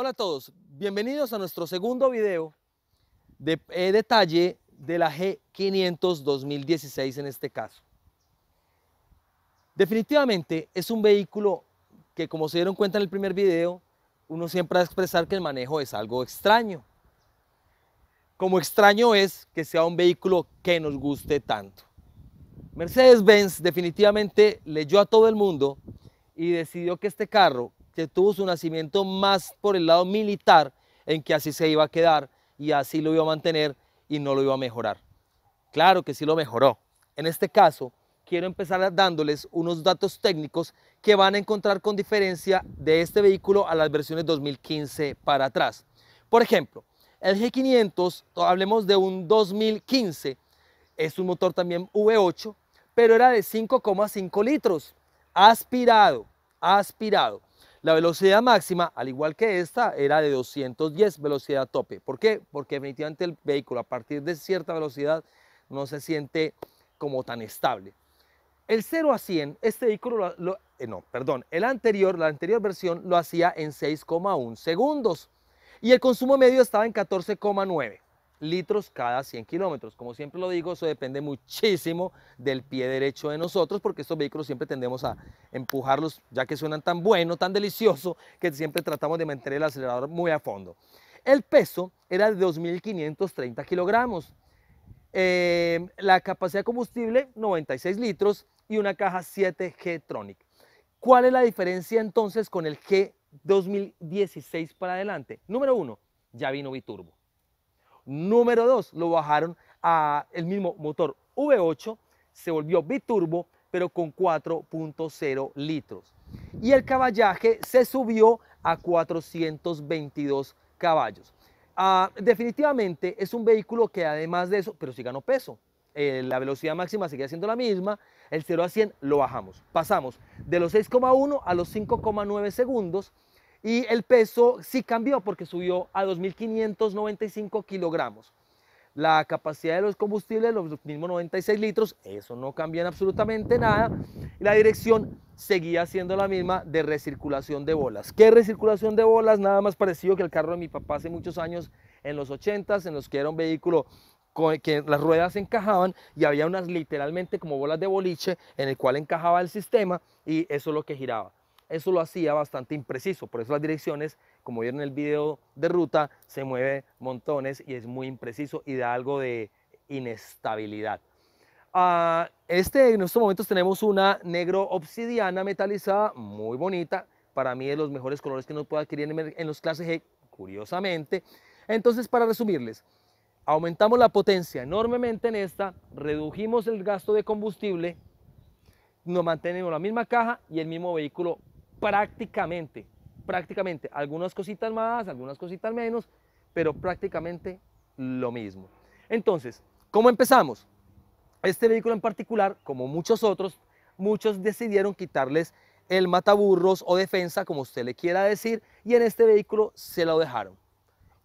Hola a todos, bienvenidos a nuestro segundo video de eh, detalle de la G500 2016 en este caso. Definitivamente es un vehículo que como se dieron cuenta en el primer video, uno siempre va a expresar que el manejo es algo extraño. Como extraño es que sea un vehículo que nos guste tanto. Mercedes-Benz definitivamente leyó a todo el mundo y decidió que este carro, tuvo su nacimiento más por el lado militar, en que así se iba a quedar y así lo iba a mantener y no lo iba a mejorar. Claro que sí lo mejoró. En este caso, quiero empezar dándoles unos datos técnicos que van a encontrar con diferencia de este vehículo a las versiones 2015 para atrás. Por ejemplo, el G500, hablemos de un 2015, es un motor también V8, pero era de 5,5 litros, aspirado, aspirado. La velocidad máxima, al igual que esta, era de 210 velocidad tope. ¿Por qué? Porque definitivamente el vehículo a partir de cierta velocidad no se siente como tan estable. El 0 a 100, este vehículo, eh, no, perdón, el anterior, la anterior versión lo hacía en 6,1 segundos y el consumo medio estaba en 14,9 litros cada 100 kilómetros. Como siempre lo digo, eso depende muchísimo del pie derecho de nosotros, porque estos vehículos siempre tendemos a empujarlos, ya que suenan tan bueno, tan delicioso, que siempre tratamos de mantener el acelerador muy a fondo. El peso era de 2.530 kilogramos. Em, la capacidad de combustible, 96 litros y una caja 7G Tronic. ¿Cuál es la diferencia entonces con el G 2016 para adelante? Número uno, ya vino biturbo. Número 2, lo bajaron a el mismo motor V8, se volvió biturbo, pero con 4.0 litros. Y el caballaje se subió a 422 caballos. Ah, definitivamente es un vehículo que además de eso, pero sí ganó peso. Eh, la velocidad máxima sigue siendo la misma, el 0 a 100 lo bajamos. Pasamos de los 6,1 a los 5,9 segundos y el peso sí cambió porque subió a 2.595 kilogramos. La capacidad de los combustibles, los mismos 96 litros, eso no cambia en absolutamente nada. y La dirección seguía siendo la misma de recirculación de bolas. ¿Qué recirculación de bolas? Nada más parecido que el carro de mi papá hace muchos años, en los 80s, en los que era un vehículo con que las ruedas encajaban y había unas literalmente como bolas de boliche en el cual encajaba el sistema y eso es lo que giraba. Eso lo hacía bastante impreciso, por eso las direcciones, como vieron en el video de ruta, se mueve montones y es muy impreciso y da algo de inestabilidad. Ah, este, en estos momentos tenemos una negro obsidiana metalizada, muy bonita, para mí de los mejores colores que uno puede adquirir en, en los clases G, e, curiosamente. Entonces, para resumirles, aumentamos la potencia enormemente en esta, redujimos el gasto de combustible, nos mantenemos la misma caja y el mismo vehículo prácticamente, prácticamente, algunas cositas más, algunas cositas menos, pero prácticamente lo mismo. Entonces, ¿cómo empezamos? Este vehículo en particular, como muchos otros, muchos decidieron quitarles el mataburros o defensa, como usted le quiera decir, y en este vehículo se lo dejaron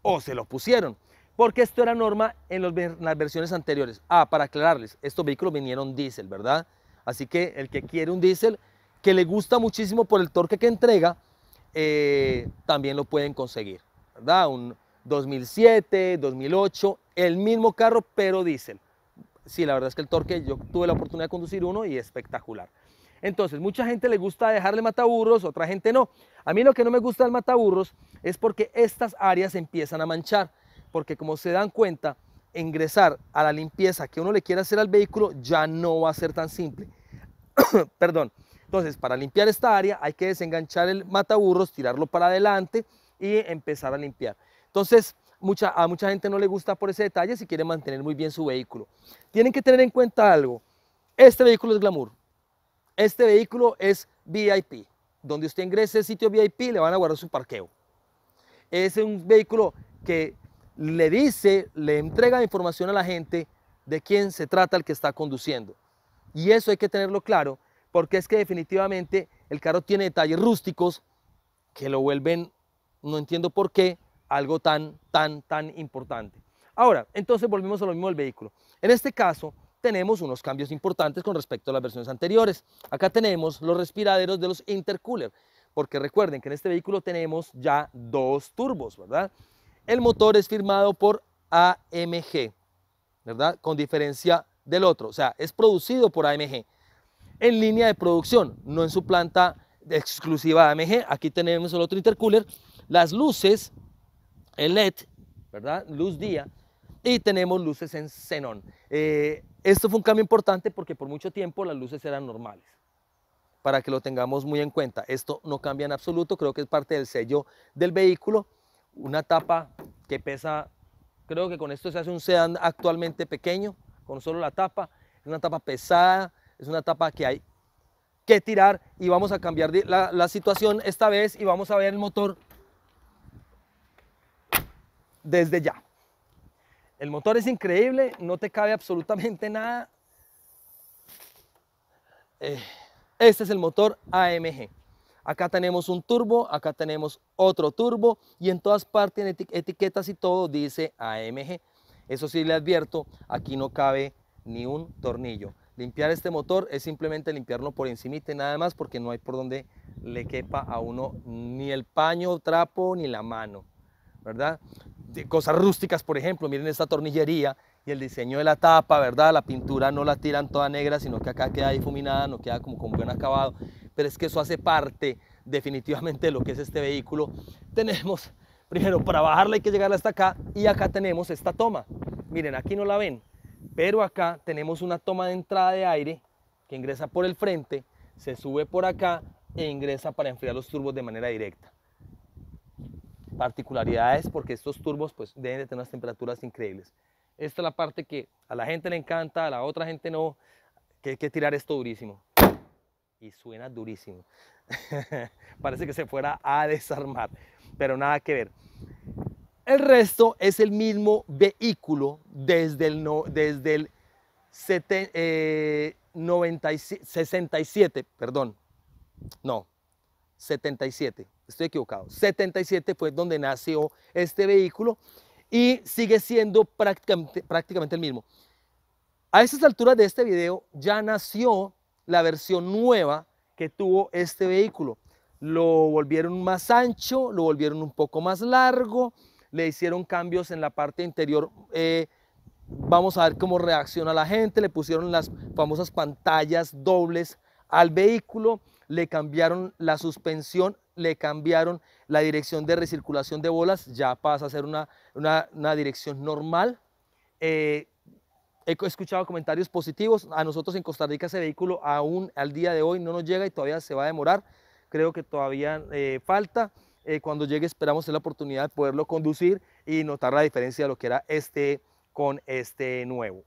o se lo pusieron, porque esto era norma en, las versiones anteriores. Ah, para aclararles, estos vehículos vinieron diésel, ¿verdad? Así que el que quiere un diésel que le gusta muchísimo por el torque que entrega, eh, también lo pueden conseguir, ¿verdad? Un 2007, 2008, el mismo carro, pero diésel. Sí, la verdad es que el torque, yo tuve la oportunidad de conducir uno y espectacular. Entonces, mucha gente le gusta dejarle mataburros, otra gente no. A mí lo que no me gusta del mataburros es porque estas áreas empiezan a manchar, porque como se dan cuenta, ingresar a la limpieza que uno le quiera hacer al vehículo ya no va a ser tan simple. Perdón, entonces, para limpiar esta área hay que desenganchar el mataburros, tirarlo para adelante y empezar a limpiar. Entonces, mucha, a mucha gente no le gusta por ese detalle si quiere mantener muy bien su vehículo. Tienen que tener en cuenta algo. Este vehículo es glamour. Este vehículo es VIP. Donde usted ingrese al sitio VIP le van a guardar su parqueo. Es un vehículo que le dice, le entrega información a la gente de quién se trata el que está conduciendo. Y eso hay que tenerlo claro porque es que definitivamente el carro tiene detalles rústicos que lo vuelven, no entiendo por qué, algo tan, tan, tan importante. Ahora, entonces volvemos a lo mismo del vehículo. En este caso, tenemos unos cambios importantes con respecto a las versiones anteriores. Acá tenemos los respiraderos de los intercooler, porque recuerden que en este vehículo tenemos ya dos turbos, ¿verdad? El motor es firmado por AMG, ¿verdad? Con diferencia del otro, o sea, es producido por AMG en línea de producción, no en su planta exclusiva AMG. Aquí tenemos el otro intercooler, las luces, el LED, ¿verdad? Luz día, y tenemos luces en xenón. Eh, esto fue un cambio importante porque por mucho tiempo las luces eran normales para que lo tengamos muy en cuenta. Esto no cambia en absoluto, creo que es parte del sello del vehículo. Una tapa que pesa, creo que con esto se hace un sean actualmente pequeño, con solo la tapa. Es una tapa pesada, es una etapa que hay que tirar y vamos a cambiar la, la situación esta vez y vamos a ver el motor desde ya. El motor es increíble, no te cabe absolutamente nada. Eh, este es el motor AMG. Acá tenemos un turbo, acá tenemos otro turbo y en todas partes, en etiquetas y todo, dice AMG. Eso sí le advierto, aquí no cabe ni un tornillo. Limpiar este motor es simplemente limpiarlo por encima y nada más porque no hay por donde le quepa a uno ni el paño, trapo, ni la mano, ¿verdad? De cosas rústicas, por ejemplo, miren esta tornillería y el diseño de la tapa, ¿verdad? La pintura no la tiran toda negra, sino que acá queda difuminada, no queda como con buen acabado, pero es que eso hace parte definitivamente de lo que es este vehículo. Tenemos, primero, para bajarla hay que llegarla hasta acá y acá tenemos esta toma. Miren, aquí no la ven, pero acá tenemos una toma de entrada de aire que ingresa por el frente, se sube por acá e ingresa para enfriar los turbos de manera directa. Particularidades porque estos turbos pues deben de tener unas temperaturas increíbles. Esta es la parte que a la gente le encanta, a la otra gente no, que hay que tirar esto durísimo. Y suena durísimo. Parece que se fuera a desarmar, pero nada que ver. El resto es el mismo vehículo desde el, no, desde el 67, eh, perdón, no, 77, estoy equivocado. 77 fue donde nació este vehículo y sigue siendo prácticamente, el mismo. A estas alturas de este video ya nació la versión nueva que tuvo este vehículo. Lo volvieron más ancho, lo volvieron un poco más largo, le hicieron cambios en la parte interior. Eh, vamos a ver cómo reacciona la gente, le pusieron las famosas pantallas dobles al vehículo, le cambiaron la suspensión, le cambiaron la dirección de recirculación de bolas, ya pasa a ser una, dirección normal. Eh, he escuchado comentarios positivos, a nosotros en Costa Rica ese vehículo aún al día de hoy no nos llega y todavía se va a demorar, creo que todavía eh, falta. Eh, cuando llegue esperamos la oportunidad de poderlo conducir y notar la diferencia de lo que era este con este nuevo.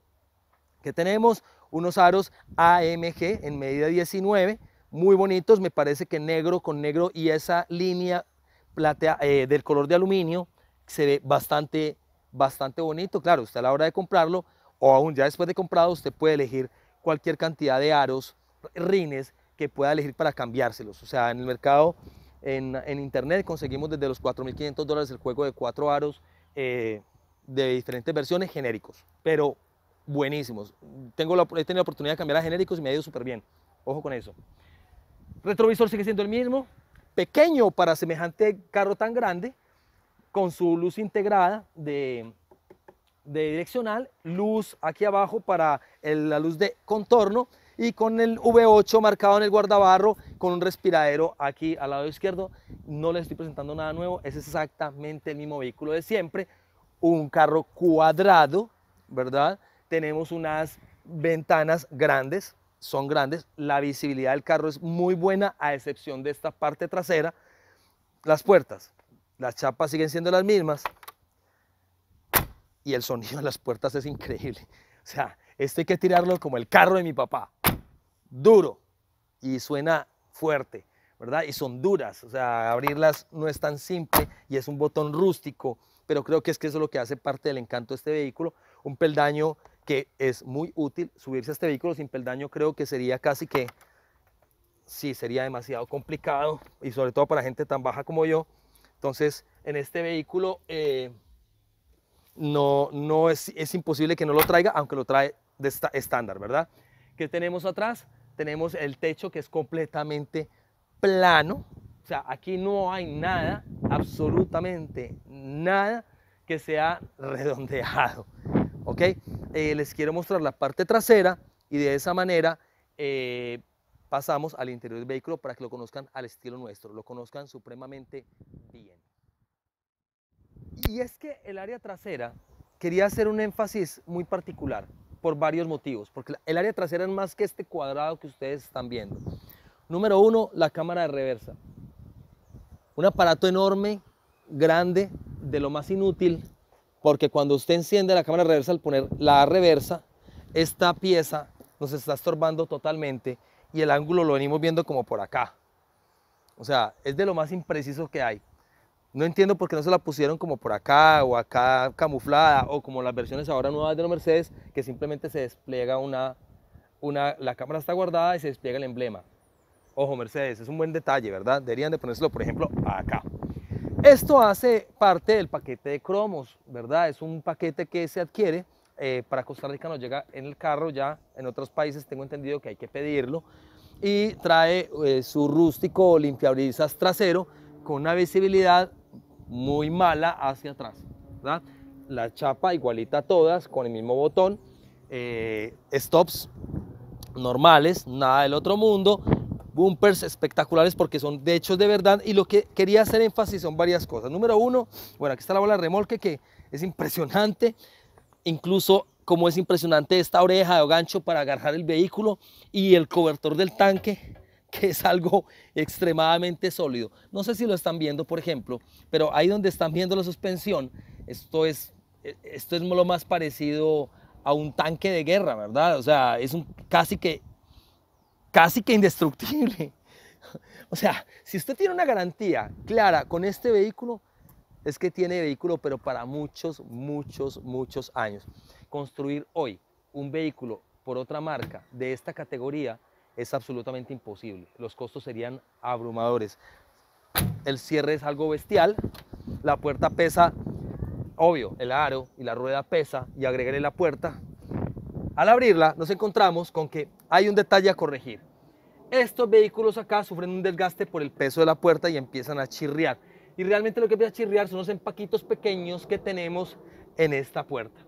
Que tenemos unos aros AMG en medida 19, muy bonitos, me parece que negro con negro y esa línea platea, eh, del color de aluminio se ve bastante, bastante bonito. Claro, usted a la hora de comprarlo o aún ya después de comprado, usted puede elegir cualquier cantidad de aros, rines que pueda elegir para cambiárselos. O sea, en el mercado en, internet conseguimos desde los 4.500 dólares el juego de cuatro aros eh, de diferentes versiones genéricos, pero buenísimos. Tengo la, he tenido la oportunidad de cambiar a genéricos y me ha ido súper bien. Ojo con eso. Retrovisor sigue siendo el mismo, pequeño para semejante carro tan grande, con su luz integrada de, de direccional, luz aquí abajo para la luz de contorno y con el V8 marcado en el guardabarro con un respiradero aquí al lado izquierdo. No les estoy presentando nada nuevo, es exactamente el mismo vehículo de siempre. Un carro cuadrado, ¿verdad? Tenemos unas ventanas grandes, son grandes. La visibilidad del carro es muy buena a excepción de esta parte trasera. Las puertas, las chapas siguen siendo las mismas. Y el sonido de las puertas es increíble. O sea, esto hay que tirarlo como el carro de mi papá duro y suena fuerte, ¿verdad? Y son duras, o sea, abrirlas no es tan simple y es un botón rústico, pero creo que es que eso es lo que hace parte del encanto de este vehículo, un peldaño que es muy útil, subirse a este vehículo sin peldaño creo que sería casi que, sí, sería demasiado complicado y sobre todo para gente tan baja como yo, entonces en este vehículo eh, no, no es, es, imposible que no lo traiga, aunque lo trae de estándar, ¿verdad? ¿Qué tenemos atrás? tenemos el techo que es completamente plano, o sea, aquí no hay nada, absolutamente nada que sea redondeado, ¿ok? Eh, les quiero mostrar la parte trasera y de esa manera eh, pasamos al interior del vehículo para que lo conozcan al estilo nuestro, lo conozcan supremamente bien. Y es que el área trasera, quería hacer un énfasis muy particular por varios motivos, porque el área trasera es más que este cuadrado que ustedes están viendo. Número uno, la cámara de reversa. Un aparato enorme, grande, de lo más inútil, porque cuando usted enciende la cámara de reversa, al poner la reversa, esta pieza nos está estorbando totalmente y el ángulo lo venimos viendo como por acá. O sea, es de lo más impreciso que hay. No entiendo por qué no se la pusieron como por acá o acá camuflada o como las versiones ahora nuevas de los Mercedes que simplemente se despliega una, una, la cámara está guardada y se despliega el emblema. Ojo Mercedes, es un buen detalle, ¿verdad? Deberían de ponérselo, por ejemplo, acá. Esto hace parte del paquete de cromos, ¿verdad? Es un paquete que se adquiere eh, para Costa Rica, nos llega en el carro ya, en otros países tengo entendido que hay que pedirlo, y trae eh, su rústico limpiabrisas trasero con una visibilidad muy mala hacia atrás. La chapa igualita a todas, con el mismo botón. Eh, stops normales, nada del otro mundo. Bumpers espectaculares porque son de hecho de verdad. Y lo que quería hacer énfasis son varias cosas. Número uno, bueno, aquí está la bola de remolque que es impresionante. Incluso como es impresionante esta oreja o gancho para agarrar el vehículo y el cobertor del tanque que es algo extremadamente sólido. No sé si lo están viendo, por ejemplo, pero ahí donde están viendo la suspensión, esto es, e, esto es lo más parecido a un tanque de guerra, ¿verdad? O sea, es un casi que, casi que indestructible. O sea, si usted tiene una garantía clara con este vehículo, es que tiene vehículo, pero para muchos, muchos, muchos años. Construir hoy un vehículo por otra marca de esta categoría es absolutamente imposible. Los costos serían abrumadores. El cierre es algo bestial, la puerta pesa, obvio, el aro y la rueda pesa y agregaré la puerta. Al abrirla nos encontramos con que hay un detalle a corregir. Estos vehículos acá sufren un desgaste por el peso de la puerta y empiezan a chirriar. Y realmente lo que empieza a chirriar son los empaquitos pequeños que tenemos en esta puerta.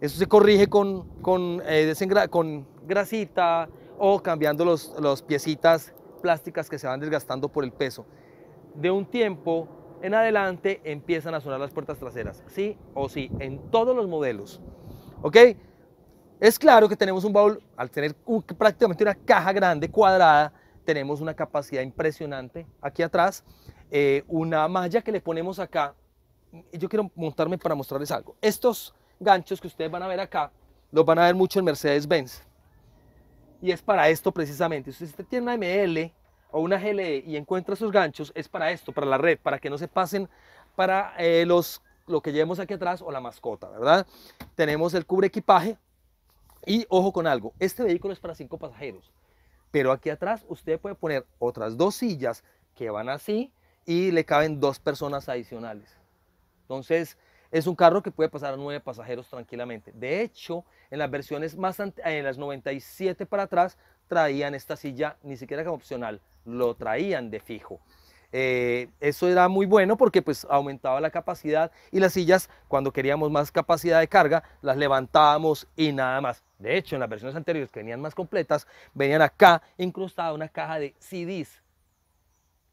Eso se corrige con, con, eh, con grasita, o cambiando las los piecitas plásticas que se van desgastando por el peso. De un tiempo en adelante empiezan a sonar las puertas traseras, sí o sí, en todos los modelos. ¿Ok? Es claro que tenemos un baúl, al tener prácticamente una caja grande, cuadrada, tenemos una capacidad impresionante aquí atrás. Eh, una malla que le ponemos acá, yo quiero montarme para mostrarles algo. Estos ganchos que ustedes van a ver acá, los van a ver mucho en Mercedes-Benz y es para esto precisamente. Si usted tiene una ML o una GLE y encuentra sus ganchos, es para esto, para la red, para que no se pasen para eh, los, lo que llevemos aquí atrás o la mascota, ¿verdad? Tenemos el cubre equipaje y ojo con algo, este vehículo es para cinco pasajeros, pero aquí atrás usted puede poner otras dos sillas que van así y le caben dos personas adicionales. Entonces, es un carro que puede pasar a nueve pasajeros tranquilamente. De hecho, en las versiones más en las 97 para atrás traían esta silla ni siquiera como opcional, lo traían de fijo. Eh, eso era muy bueno porque pues aumentaba la capacidad y las sillas cuando queríamos más capacidad de carga las levantábamos y nada más. De hecho en las versiones anteriores que venían más completas venían acá incrustada una caja de CDs.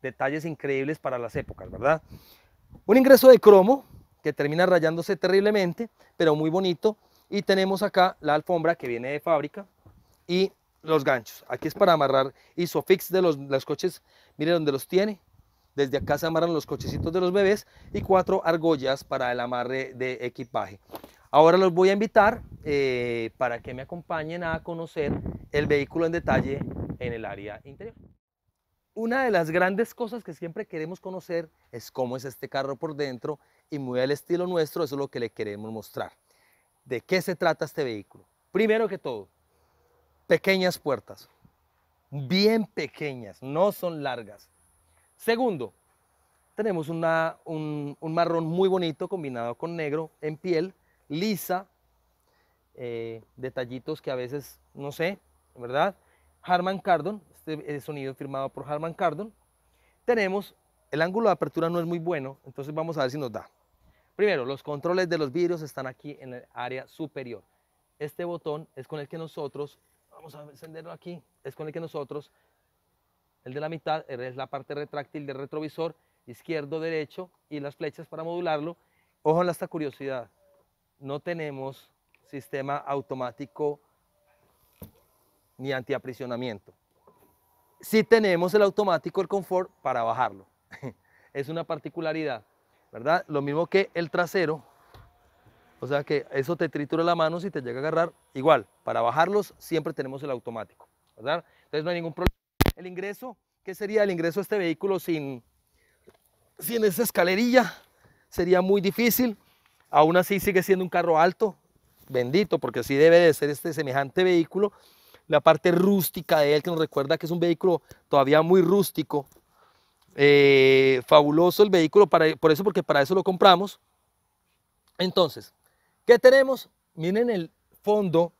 Detalles increíbles para las épocas, ¿verdad? Un ingreso de cromo que termina rayándose terriblemente, pero muy bonito. Y tenemos acá la alfombra que viene de fábrica y los ganchos. Aquí es para amarrar isofix de los, coches. Miren donde los tiene. Desde acá se amarran los cochecitos de los bebés y cuatro argollas para el amarre de equipaje. Ahora los voy a invitar eh, para que me acompañen a conocer el vehículo en detalle en el área interior una de las grandes cosas que siempre queremos conocer es cómo es este carro por dentro y muy al estilo nuestro, eso es lo que le queremos mostrar. ¿De qué se trata este vehículo? Primero que todo, pequeñas puertas, bien pequeñas, no son largas. Segundo, tenemos un, marrón muy bonito combinado con negro en piel, lisa, eh, detallitos que a veces, no sé, ¿verdad? Harman Cardon este eh, sonido firmado por Harman Kardon. Tenemos, el ángulo de apertura no es muy bueno, entonces vamos a ver si nos da. Primero, los controles de los vidrios están aquí en el área superior. Este botón es con el que nosotros, vamos a encenderlo aquí, es con el que nosotros, el de la mitad eh, es la parte retráctil del retrovisor, izquierdo, derecho y las flechas para modularlo. Ojo en esta curiosidad, no tenemos sistema automático ni antiaprisionamiento si tenemos el automático, el confort, para bajarlo. Es una particularidad, ¿verdad? Lo mismo que el trasero, o sea que eso te tritura la mano si te llega a agarrar. Igual, para bajarlos siempre tenemos el automático, ¿verdad? Entonces no hay ningún problema. El ingreso, que sería el ingreso a este vehículo sin, sin esa escalerilla? Sería muy difícil. Aún así sigue siendo un carro alto, bendito, porque así debe de ser este semejante vehículo la parte rústica de él, que nos recuerda que es un vehículo todavía muy rústico. Eh, fabuloso el vehículo, para, por eso, porque para eso lo compramos. Entonces, ¿qué tenemos? Miren el fondo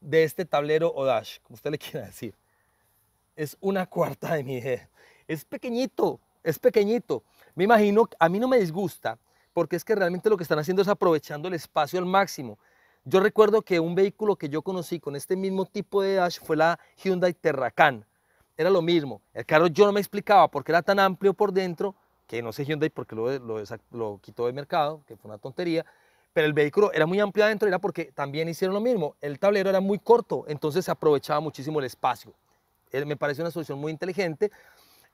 de este tablero o dash, como usted le quiera decir. Es una cuarta de mi Es pequeñito, es pequeñito. Me imagino, a mí no me disgusta, porque es que realmente lo que están haciendo es aprovechando el espacio al máximo. Yo recuerdo que un vehículo que yo conocí con este mismo tipo de dash fue la Hyundai Terracan. Era lo mismo. El carro yo no me explicaba por qué era tan amplio por dentro, que no sé Hyundai porque lo, lo, quitó del mercado, que fue una tontería. Pero el vehículo era muy amplio adentro, era porque también hicieron lo mismo. El tablero era muy corto, entonces se aprovechaba muchísimo el espacio. Eh, me parece una solución muy inteligente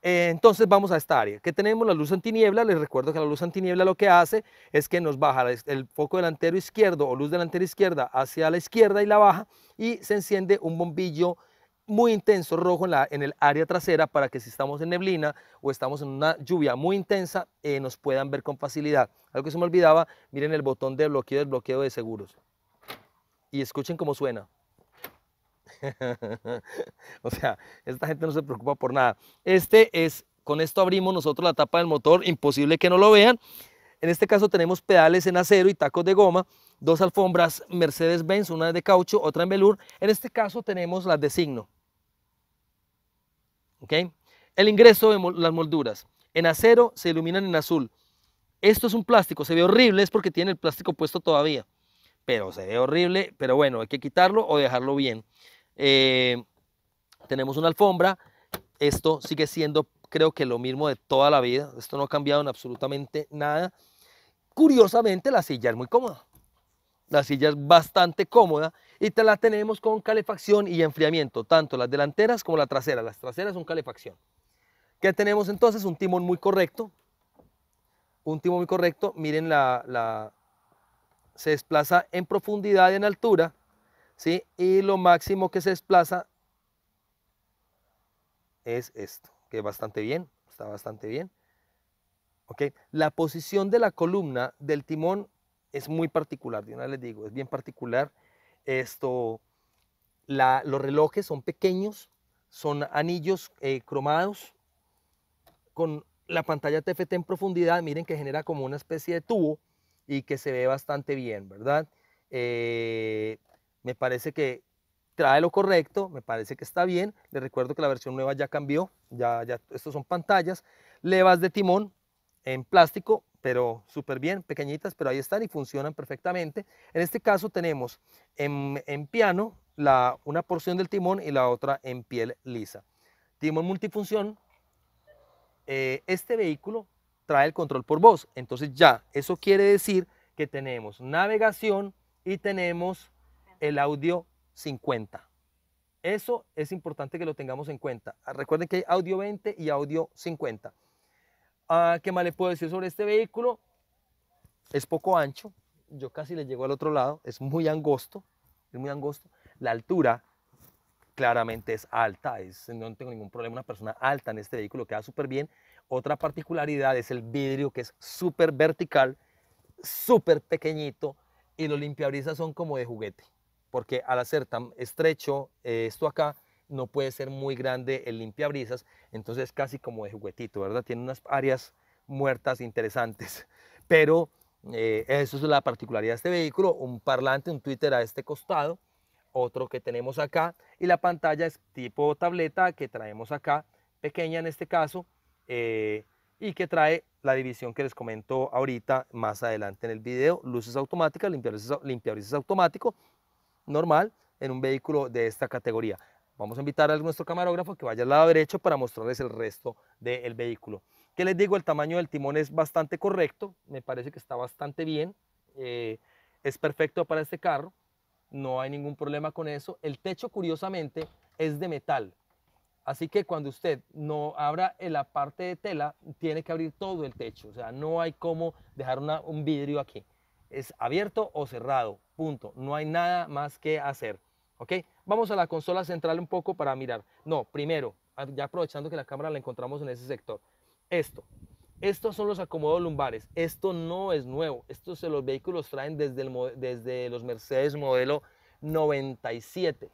eh, entonces vamos a esta área. ¿Qué tenemos? La luz antiniebla. Les recuerdo que la luz antiniebla lo que hace es que nos baja el foco delantero izquierdo o luz delantera izquierda hacia la izquierda y la baja y se enciende un bombillo muy intenso rojo en, la, el área trasera para que si estamos en neblina o estamos en una lluvia muy intensa eh, nos puedan ver con facilidad. Algo que se me olvidaba, miren el botón de bloqueo del bloqueo de seguros y escuchen cómo suena. o sea, esta gente no se preocupa por nada. Este es, con esto abrimos nosotros la tapa del motor, imposible que no lo vean. En este caso tenemos pedales en acero y tacos de goma, dos alfombras Mercedes-Benz, una de caucho, otra en velour. En este caso tenemos las de signo. ¿Ok? El ingreso de las molduras. En acero se iluminan en azul. Esto es un plástico, se ve horrible, es porque tiene el plástico puesto todavía pero se ve horrible, pero bueno, hay que quitarlo o dejarlo bien. Eh, tenemos una alfombra. Esto sigue siendo, creo que lo mismo de toda la vida. Esto no ha cambiado en absolutamente nada. Curiosamente, la silla es muy cómoda. La silla es bastante cómoda y te la tenemos con calefacción y enfriamiento, tanto las delanteras como la trasera. Las traseras son calefacción. ¿Qué tenemos entonces? Un timón muy correcto. Un timón muy correcto. Miren, la se desplaza en profundidad y en altura ¿sí? Y lo máximo que se desplaza es esto, que bastante bien, está bastante bien. ¿Ok? La posición de la columna del timón es muy particular, de una les digo, es bien particular. Esto, los relojes son pequeños, son anillos eh, cromados con la pantalla TFT en profundidad, miren que genera como una especie de tubo y que se ve bastante bien, ¿verdad? Eh, me parece que trae lo correcto, me parece que está bien. le recuerdo que la versión nueva ya cambió, ya, ya estos son pantallas, levas de timón en plástico, pero súper bien, pequeñitas, pero ahí están y funcionan perfectamente. En este caso tenemos en, piano una porción del timón y la otra en piel lisa. Timón multifunción, eh, este vehículo trae el control por voz, entonces ya, eso quiere decir que tenemos navegación y tenemos el audio 50. Eso es importante que lo tengamos en cuenta. Ah, recuerden que hay audio 20 y audio 50. Ah, ¿Qué más les puedo decir sobre este vehículo? Es poco ancho. Yo casi le llego al otro lado. Es muy angosto. Es muy angosto. La altura claramente es alta. Es, no tengo ningún problema. Una persona alta en este vehículo queda súper bien. Otra particularidad es el vidrio que es súper vertical, súper pequeñito y los limpiabrisas son como de juguete porque al hacer tan estrecho eh, esto acá, no puede ser muy grande el limpiabrisas, entonces casi como de juguetito, ¿verdad? Tiene unas áreas muertas interesantes, pero eh, eso es la particularidad de este vehículo, un parlante, un Twitter a este costado, otro que tenemos acá, y la pantalla es tipo tableta que traemos acá, pequeña en este caso, eh, y que trae la división que les comento ahorita más adelante en el video, luces automáticas, limpiabrisas, limpiabrisas automático, normal en un vehículo de esta categoría. Vamos a invitar a nuestro camarógrafo que vaya al lado derecho para mostrarles el resto del vehículo. ¿Qué les digo? El tamaño del timón es bastante correcto, me parece que está bastante bien, eh, es perfecto para este carro, no hay ningún problema con eso. El techo, curiosamente, es de metal, así que cuando usted no abra la parte de tela, tiene que abrir todo el techo, o sea, no hay como dejar un vidrio aquí. Es abierto o cerrado, punto. No hay nada más que hacer. ¿Ok? Vamos a la consola central un poco para mirar. No, primero, ah, ya aprovechando que la cámara la encontramos en ese sector. Esto. Estos son los acomodos lumbares. Esto no es nuevo. Estos se los vehículos traen desde, el, desde los Mercedes modelo 97.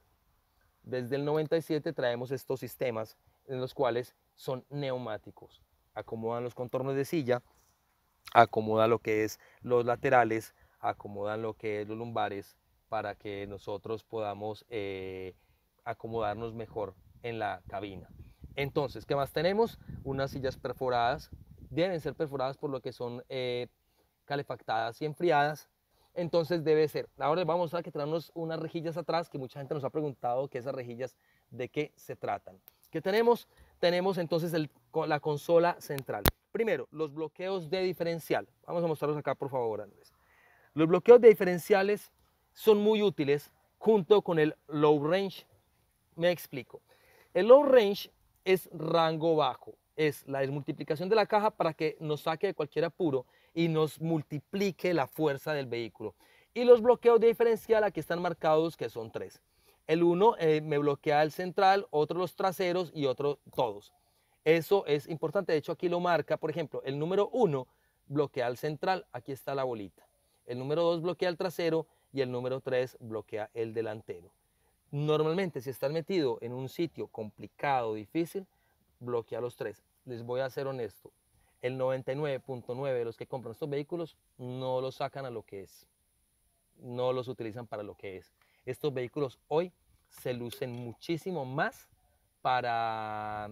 Desde el 97 traemos estos sistemas en los cuales son neumáticos. Acomodan los contornos de silla, Acomoda lo que es los laterales, acomodan lo que es los lumbares para que nosotros podamos eh, acomodarnos mejor en la cabina. Entonces, ¿qué más tenemos? Unas sillas perforadas, deben ser perforadas por lo que son eh, calefactadas y enfriadas. Entonces debe ser. Ahora vamos a que tenemos unas rejillas atrás, que mucha gente nos ha preguntado qué esas rejillas de qué se tratan. ¿Qué tenemos? tenemos entonces la consola central. Primero, los bloqueos de diferencial. Vamos a mostrarlos acá, por favor, Andrés. Los bloqueos de diferenciales son muy útiles junto con el low range. Me explico. El low range es rango bajo. Es la desmultiplicación de la caja para que nos saque de cualquier apuro y nos multiplique la fuerza del vehículo. Y los bloqueos de diferencial aquí están marcados que son tres. El 1 eh, me bloquea el central, otro los traseros y otro todos. Eso es importante. De hecho, aquí lo marca, por ejemplo, el número 1 bloquea el central. Aquí está la bolita. El número 2 bloquea el trasero y el número 3 bloquea el delantero. Normalmente, si estás metido en un sitio complicado, difícil, bloquea los tres. Les voy a ser honesto. El 99.9 de los que compran estos vehículos no los sacan a lo que es. No los utilizan para lo que es. Estos vehículos hoy se lucen muchísimo más para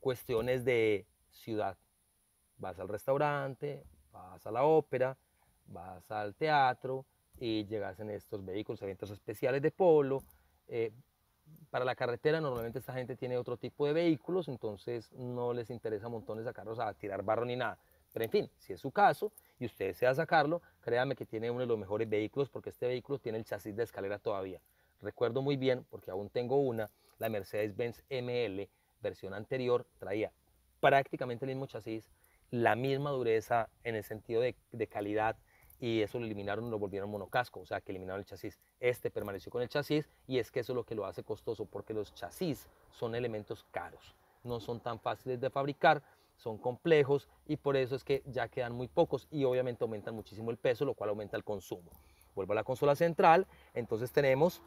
cuestiones de ciudad. Vas al restaurante, vas a la ópera, vas al teatro y llegas en estos vehículos, eventos especiales de polo. Eh, para la carretera normalmente esta gente tiene otro tipo de vehículos, entonces no les interesa montones sacarlos a tirar barro ni nada. Pero en fin, si es su caso, y usted desea sacarlo, créame que tiene uno de los mejores vehículos porque este vehículo tiene el chasis de escalera todavía. Recuerdo muy bien, porque aún tengo una, la Mercedes-Benz ML, versión anterior, traía prácticamente el mismo chasis, la misma dureza en el sentido de, calidad, y eso lo eliminaron, lo volvieron monocasco, o sea que eliminaron el chasis. Este permaneció con el chasis y es que eso es lo que lo hace costoso porque los chasis son elementos caros, no son tan fáciles de fabricar son complejos y por eso es que ya quedan muy pocos y obviamente aumentan muchísimo el peso, lo cual aumenta el consumo. Vuelvo a la consola central, entonces tenemos,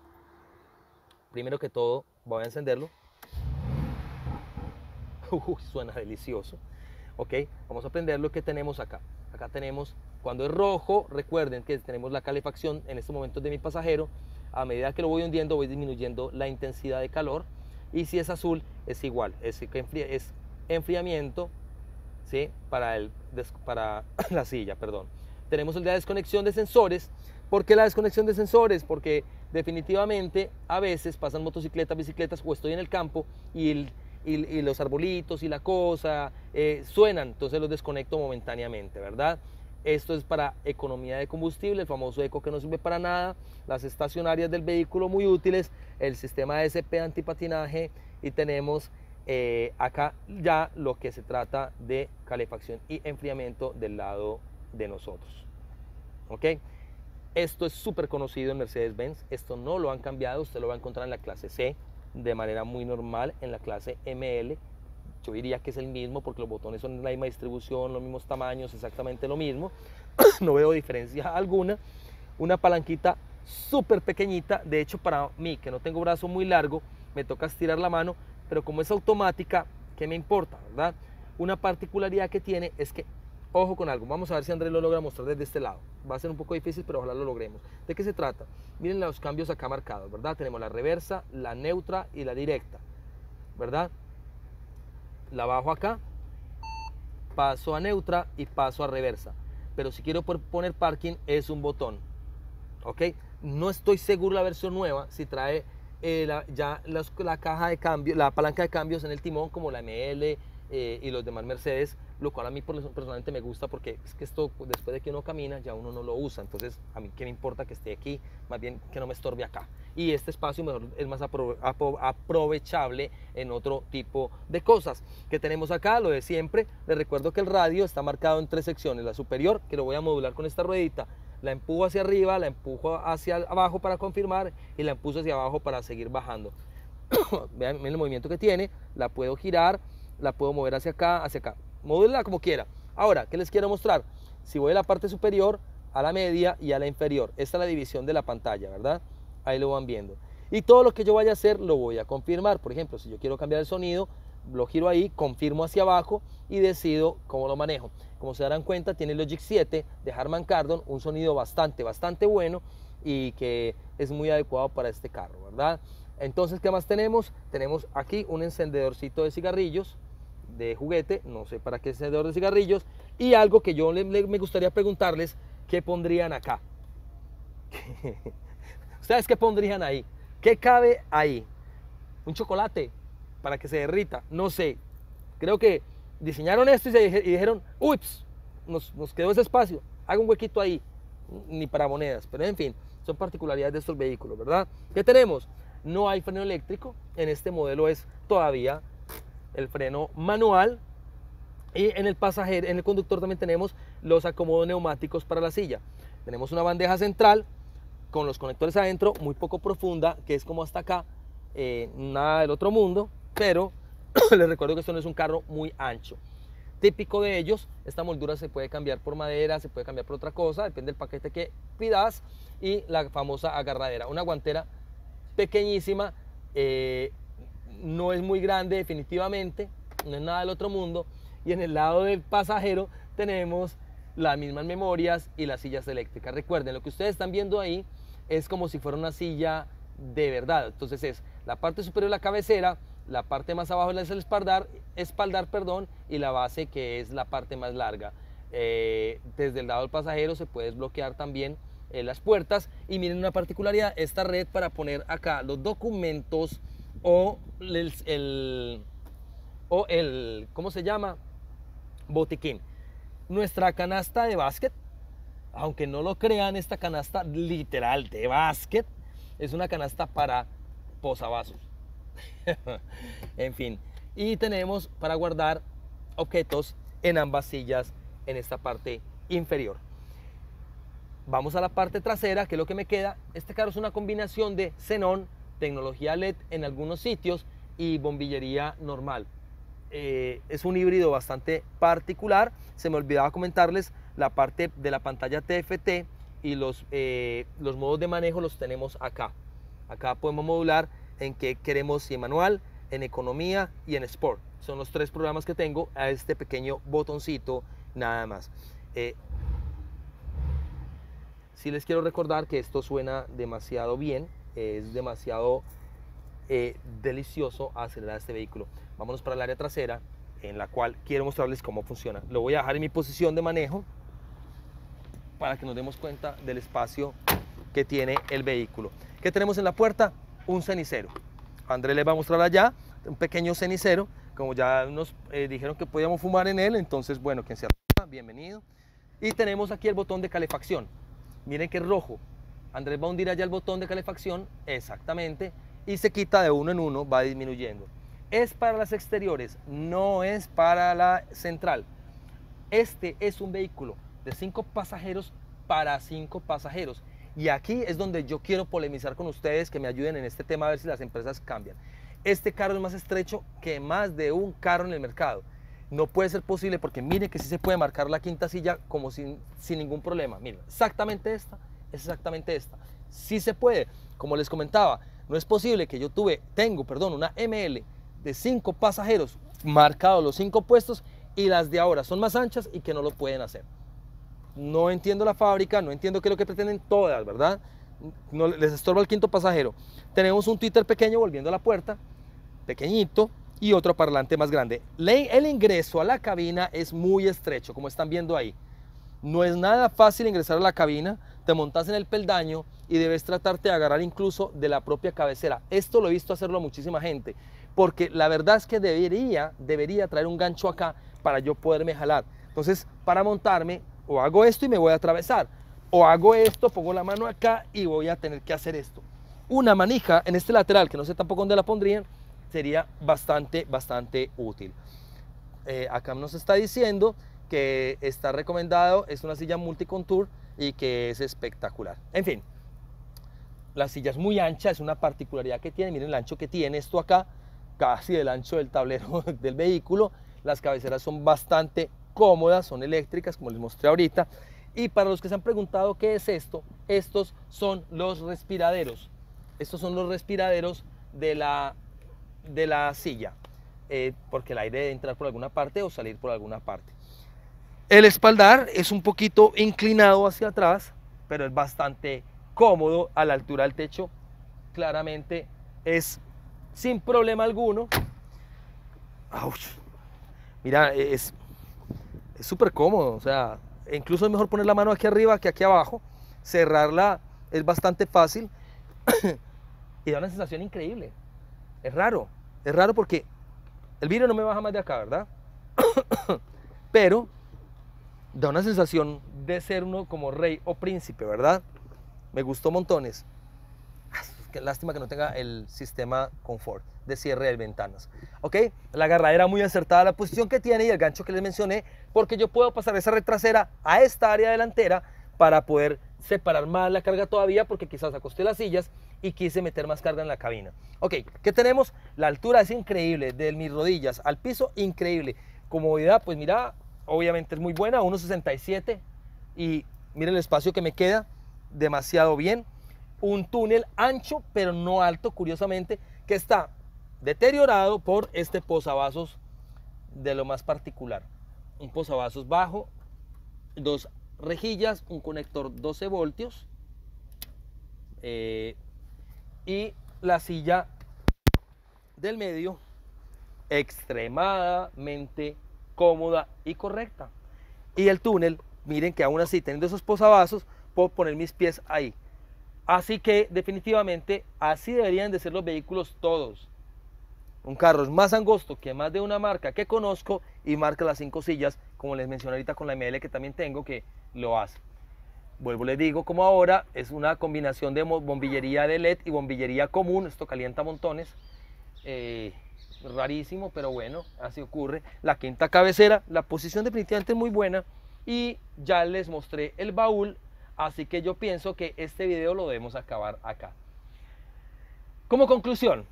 primero que todo, voy a encenderlo. suena delicioso. Ok, vamos a aprender lo que tenemos acá. Acá tenemos, cuando es rojo, recuerden que tenemos la calefacción en este momento de mi pasajero. A medida que lo voy hundiendo, voy disminuyendo la intensidad de calor. Y si es azul, es igual, es, es enfriamiento ¿sí? para, el, para la silla. Perdón. Tenemos el de desconexión de sensores. ¿Por qué la desconexión de sensores? Porque definitivamente a veces pasan motocicletas, bicicletas o estoy en el campo y, los arbolitos y la cosa eh, suenan, entonces los desconecto momentáneamente, ¿verdad? Esto es para economía de combustible, el famoso eco que no sirve para nada, las estacionarias del vehículo muy útiles, el sistema de SP antipatinaje y tenemos eh, acá ya lo que se trata de calefacción y enfriamiento del lado de nosotros. ¿Ok? Esto es súper conocido en Mercedes-Benz. Esto no lo han cambiado. Usted lo va a encontrar en la clase C de manera muy normal, en la clase ML. Yo diría que es el mismo porque los botones son la misma distribución, los mismos tamaños, exactamente lo mismo. no veo diferencia alguna. Una palanquita súper pequeñita. De hecho, para mí, que no tengo brazo muy largo, me toca estirar la mano pero como es automática, ¿qué me importa? ¿verdad? Una particularidad que tiene es que, ojo con algo, vamos a ver si Andrés lo logra mostrar desde este lado. Va a ser un poco difícil, pero ojalá lo logremos. ¿De qué se trata? Miren los cambios acá marcados, ¿verdad? Tenemos la reversa, la neutra y la directa, ¿verdad? La bajo acá, paso a neutra y paso a reversa. Pero si quiero poner parking es un botón, ¿ok? No estoy seguro la versión nueva si trae eh, la, ya la caja de cambio, la palanca de cambios en el timón como la ML eh, y los demás Mercedes, lo cual a mí personalmente me gusta porque es que esto después de que uno camina ya uno no lo usa, entonces a mí qué me importa que esté aquí, más bien que no me estorbe acá. Y este espacio es más aprovechable en otro tipo de cosas que tenemos acá, lo de siempre. Les recuerdo que el radio está marcado en tres secciones, la superior que lo voy a modular con esta ruedita la empujo hacia arriba, la empujo hacia abajo para confirmar y la empujo hacia abajo para seguir bajando. Vean el movimiento que tiene, la puedo girar, la puedo mover hacia acá, hacia acá. Modúlala como quiera. Ahora, ¿qué les quiero mostrar? Si voy a la parte superior, a la media y a la inferior. Esta es la división de la pantalla, ¿verdad? Ahí lo van viendo. Y todo lo que yo vaya a hacer lo voy a confirmar. Por ejemplo, si yo quiero cambiar el sonido, lo giro ahí, confirmo hacia abajo y decido cómo lo manejo. Como se darán cuenta, tiene Logic 7 de Harman Kardon, un sonido bastante, bastante bueno y que es muy adecuado para este carro, ¿verdad? Entonces, ¿qué más tenemos? Tenemos aquí un encendedorcito de cigarrillos, de juguete, no sé para qué encendedor de cigarrillos, y algo que yo me gustaría preguntarles, ¿qué pondrían acá? ¿Ustedes qué pondrían ahí? ¿Qué cabe ahí? ¿Un chocolate para que se derrita? No sé. Creo que diseñaron esto y, dijeron, ups, nos, quedó ese espacio, haga un huequito ahí, ni para monedas, pero en fin, son particularidades de estos vehículos, ¿verdad? ¿Qué tenemos? No hay freno eléctrico, en este modelo es todavía el freno manual y en el pasajero, en el conductor también tenemos los acomodos neumáticos para la silla. Tenemos una bandeja central con los conectores adentro, muy poco profunda, que es como hasta acá, eh, nada del otro mundo, pero Les recuerdo que esto no es un carro muy ancho. Típico de ellos, esta moldura se puede cambiar por madera, se puede cambiar por otra cosa, depende del paquete que pidas y la famosa agarradera. Una guantera pequeñísima, eh, no es muy grande definitivamente, no es nada del otro mundo. Y en el lado del pasajero tenemos las mismas memorias y las sillas eléctricas. Recuerden, lo que ustedes están viendo ahí es como si fuera una silla de verdad. Entonces es la parte superior de la cabecera, la parte más abajo es el espaldar, espaldar perdón, y la base que es la parte más larga. Eh, desde el lado del pasajero se puede desbloquear también eh, las puertas y miren una particularidad, esta red para poner acá los documentos o el, o el, ¿cómo se llama? Botiquín. Nuestra canasta de básquet, aunque no lo crean, esta canasta literal de básquet es una canasta para posavasos. en fin. Y tenemos para guardar objetos en ambas sillas en esta parte inferior. Vamos a la parte trasera, que es lo que me queda. Este carro es una combinación de xenón, tecnología LED en algunos sitios y bombillería normal. Eh, es un híbrido bastante particular. Se me olvidaba comentarles la parte de la pantalla TFT y los, eh, los modos de manejo los tenemos acá. Acá podemos modular en que queremos y en manual, en economía y en sport. Son los tres programas que tengo a este pequeño botoncito nada más. Eh, si les quiero recordar que esto suena demasiado bien, es demasiado eh, delicioso acelerar este vehículo. Vámonos para el área trasera en la cual quiero mostrarles cómo funciona. Lo voy a dejar en mi posición de manejo para que nos demos cuenta del espacio que tiene el vehículo. ¿Qué tenemos en la puerta? un cenicero. Andrés les va a mostrar allá un pequeño cenicero, como ya nos eh, dijeron que podíamos fumar en él, entonces bueno, quien se bienvenido. Y tenemos aquí el botón de calefacción. Miren que es rojo. Andrés va a hundir allá el botón de calefacción, exactamente, y se quita de uno en uno, va disminuyendo. Es para las exteriores, no es para la central. Este es un vehículo de cinco pasajeros para cinco pasajeros. Y aquí es donde yo quiero polemizar con ustedes, que me ayuden en este tema a ver si las empresas cambian. Este carro es más estrecho que más de un carro en el mercado. No puede ser posible porque mire que sí se puede marcar la quinta silla como sin, ningún problema. Miren, exactamente esta, es exactamente esta. Sí se puede. Como les comentaba, no es posible que yo tuve, tengo, perdón, una ML de cinco pasajeros marcados los cinco puestos y las de ahora son más anchas y que no lo pueden hacer no entiendo la fábrica, no entiendo qué es lo que pretenden todas, ¿verdad? No, les estorba el quinto pasajero. Tenemos un Twitter pequeño volviendo a la puerta, pequeñito, y otro parlante más grande. El ingreso a la cabina es muy estrecho, como están viendo ahí. No es nada fácil ingresar a la cabina, te montas en el peldaño y debes tratarte de agarrar incluso de la propia cabecera. Esto lo he visto hacerlo a muchísima gente, porque la verdad es que debería, debería traer un gancho acá para yo poderme jalar. Entonces, para montarme, o hago esto y me voy a atravesar, o hago esto, pongo la mano acá y voy a tener que hacer esto. Una manija en este lateral, que no sé tampoco dónde la pondrían, sería bastante, bastante útil. Eh, acá nos está diciendo que está recomendado, es una silla multicontour y que es espectacular. En fin, la silla es muy ancha, es una particularidad que tiene, miren el ancho que tiene esto acá, casi el ancho del tablero del vehículo, las cabeceras son bastante cómodas, son eléctricas, como les mostré ahorita. Y para los que se han preguntado qué es esto, estos son los respiraderos. Estos son los respiraderos de la, de la silla, eh, porque el aire debe entrar por alguna parte o salir por alguna parte. El espaldar es un poquito inclinado hacia atrás, pero es bastante cómodo a la altura del techo. Claramente es sin problema alguno. Mira, es es súper cómodo, o sea, e incluso es mejor poner la mano aquí arriba que aquí abajo, cerrarla es bastante fácil y da una sensación increíble. Es raro, es raro porque el vidrio no me baja más de acá, ¿verdad? Pero da una sensación de ser uno como rey o príncipe, ¿verdad? Me gustó montones lástima que no tenga el sistema confort de cierre de ventanas. ¿Ok? La agarradera muy acertada, la posición que tiene y el gancho que les mencioné, porque yo puedo pasar esa retrasera a esta área delantera para poder separar más la carga todavía porque quizás acosté las sillas y quise meter más carga en la cabina. Ok, ¿qué tenemos? La altura es increíble, de mis rodillas al piso, increíble. Comodidad, pues mira, obviamente es muy buena, 1,67 y mira el espacio que me queda, demasiado bien un túnel ancho pero no alto, curiosamente, que está deteriorado por este posavasos de lo más particular. Un posavasos bajo, dos rejillas, un conector 12 voltios eh, y la silla del medio extremadamente cómoda y correcta. Y el túnel, miren que aún así, teniendo esos posavasos, puedo poner mis pies ahí. Así que definitivamente así deberían de ser los vehículos todos. Un carro es más angosto que más de una marca que conozco y marca las cinco sillas, como les mencioné ahorita con la ML que también tengo, que lo hace. Vuelvo, les digo, como ahora, es una combinación de bombillería de LED y bombillería común, esto calienta montones. Eh, rarísimo, pero bueno, así ocurre. La quinta cabecera, la posición definitivamente es muy buena. Y ya les mostré el baúl Así que yo pienso que este video lo debemos acabar acá. Como conclusión,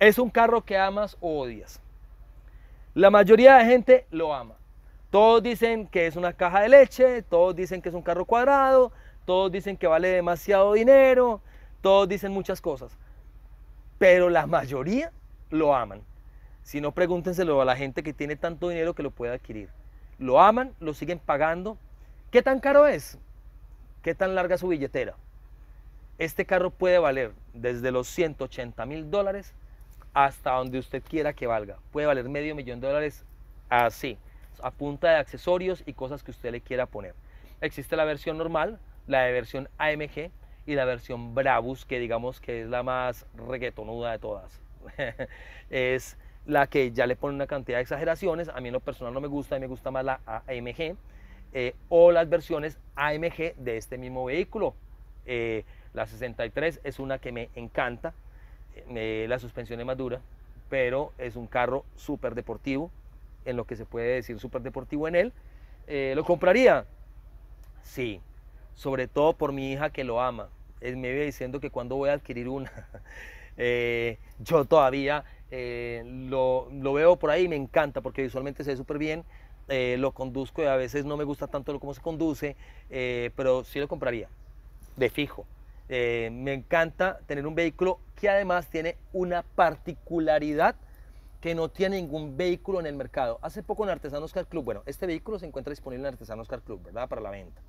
es un carro que amas o odias. La mayoría de gente lo ama. Todos dicen que es una caja de leche, todos dicen que es un carro cuadrado, todos dicen que vale demasiado dinero, todos dicen muchas cosas. Pero la mayoría lo aman. Si no, pregúntenselo a la gente que tiene tanto dinero que lo puede adquirir. Lo aman, lo siguen pagando. ¿Qué tan caro es? ¿Qué tan larga su billetera? Este carro puede valer desde los 180 mil dólares hasta donde usted quiera que valga. Puede valer medio millón de dólares así, a punta de accesorios y cosas que usted le quiera poner. Existe la versión normal, la de versión AMG y la versión Brabus, que digamos que es la más reggaetonuda de todas. es la que ya le pone una cantidad de exageraciones. A mí en lo personal no me gusta, y me gusta más la AMG. Eh, o las versiones AMG de este mismo vehículo. Eh, la 63 es una que me encanta, eh, la suspensión es más dura, pero es un carro súper deportivo, en lo que se puede decir súper deportivo en él. ¿Lo compraría? Sí, sobre todo por mi hija que lo ama. me vive diciendo que cuando voy a adquirir una. yo todavía lo, veo por ahí, y me encanta porque visualmente se ve súper bien. Eh, lo conduzco y a veces no me gusta tanto cómo se conduce, eh, pero sí lo compraría, de fijo. Eh, me encanta tener un vehículo que además tiene una particularidad que no tiene ningún vehículo en el mercado. Hace poco en Artesanos Car Club, bueno, este vehículo se encuentra disponible en Artesanos Car Club, ¿verdad? Para la venta.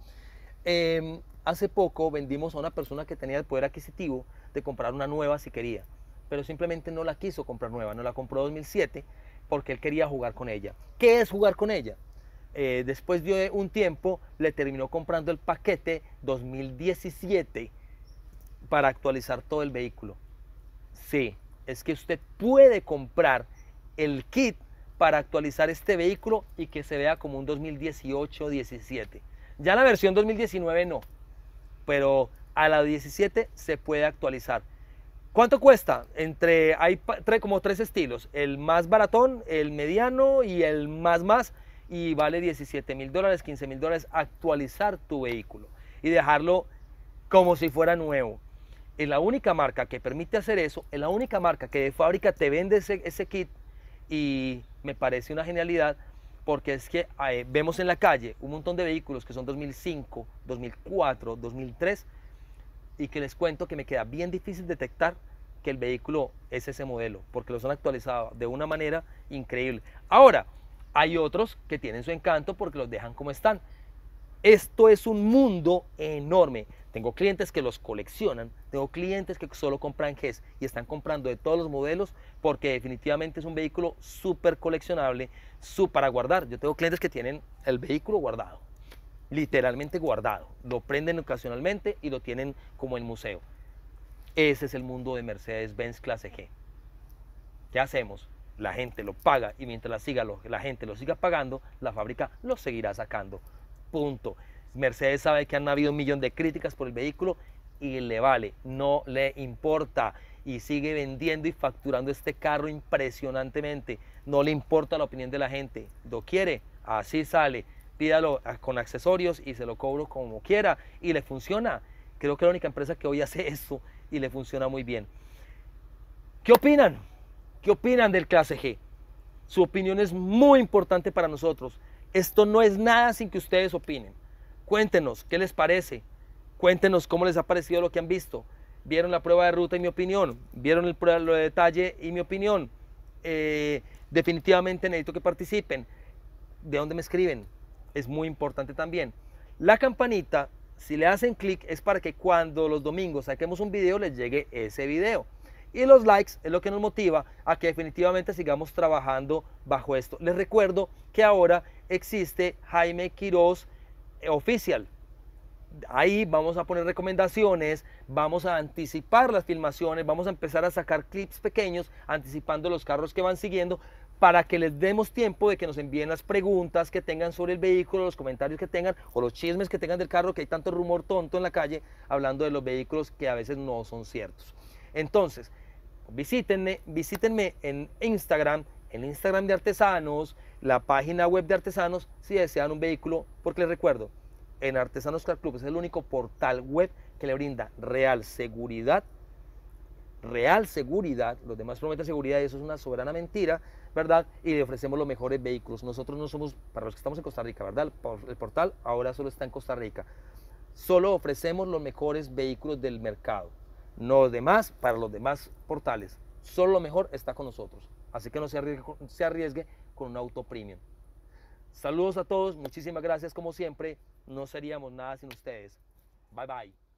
Em, hace poco vendimos a una persona que tenía el poder adquisitivo de comprar una nueva si quería, pero simplemente no la quiso comprar nueva, no la compró 2007 porque él quería jugar con ella. ¿Qué es jugar con ella? Eh, después de un tiempo le terminó comprando el paquete 2017 para actualizar todo el vehículo. Sí, es que usted puede comprar el kit para actualizar este vehículo y que se vea como un 2018-17. Ya la versión 2019 no, pero a la 17 se puede actualizar. ¿Cuánto cuesta? Entre, hay tres como tres estilos, el más baratón, el mediano y el más más, y vale 17 mil dólares, 15 mil dólares actualizar tu vehículo y dejarlo como si fuera nuevo. Es la única marca que permite hacer eso, es la única marca que de fábrica te vende ese, kit y me parece una genialidad porque es que eh, vemos en la calle un montón de vehículos que son 2005, 2004, 2003 y que les cuento que me queda bien difícil detectar que el vehículo es ese modelo, porque los han actualizado de una manera increíble. Ahora, hay otros que tienen su encanto porque los dejan como están. Esto es un mundo enorme. Tengo clientes que los coleccionan, tengo clientes que solo compran GES y están comprando de todos los modelos porque definitivamente es un vehículo súper coleccionable, súper para guardar. Yo tengo clientes que tienen el vehículo guardado literalmente guardado. Lo prenden ocasionalmente y lo tienen como en museo. Ese es el mundo de Mercedes-Benz clase G. ¿Qué hacemos? La gente lo paga y mientras la, siga, la gente lo siga pagando, la fábrica lo seguirá sacando. Punto. Mercedes sabe que han habido un millón de críticas por el vehículo y le vale, no le importa y sigue vendiendo y facturando este carro impresionantemente. No le importa la opinión de la gente, lo quiere, así sale pídalo con accesorios y se lo cobro como quiera y le funciona. Creo que es la única empresa que hoy hace esto y le funciona muy bien. ¿Qué opinan? ¿Qué opinan del clase G? Su opinión es muy importante para nosotros. Esto no es nada sin que ustedes opinen. Cuéntenos qué les parece. Cuéntenos cómo les ha parecido lo que han visto. ¿Vieron la prueba de ruta y mi opinión? ¿Vieron el prueba de detalle y mi opinión? Eh, definitivamente necesito que participen. ¿De dónde me escriben? es muy importante también. La campanita, si le hacen clic, es para que cuando los domingos saquemos un video les llegue ese video. Y los likes es lo que nos motiva a que definitivamente sigamos trabajando bajo esto. Les recuerdo que ahora existe Jaime Quiroz eh, Oficial. Ahí vamos a poner recomendaciones, vamos a anticipar las filmaciones, vamos a empezar a sacar clips pequeños anticipando los carros que van siguiendo para que les demos tiempo de que nos envíen las preguntas que tengan sobre el vehículo, los comentarios que tengan o los chismes que tengan del carro, que hay tanto rumor tonto en la calle hablando de los vehículos que a veces no son ciertos. Entonces, visítenme, visítenme en Instagram, en Instagram de Artesanos, la página web de Artesanos, si desean un vehículo, porque les recuerdo, en Artesanos Car Club es el único portal web que le brinda real seguridad real seguridad, los demás prometen seguridad y eso es una soberana mentira, ¿verdad? Y le ofrecemos los mejores vehículos. Nosotros no somos, para los que estamos en Costa Rica, ¿verdad? El portal ahora solo está en Costa Rica. Solo ofrecemos los mejores vehículos del mercado. No demás, para los demás portales. Solo lo mejor está con nosotros. Así que no se se arriesgue con un auto premium. Saludos a todos, muchísimas gracias como siempre. No seríamos nada sin ustedes. Bye bye.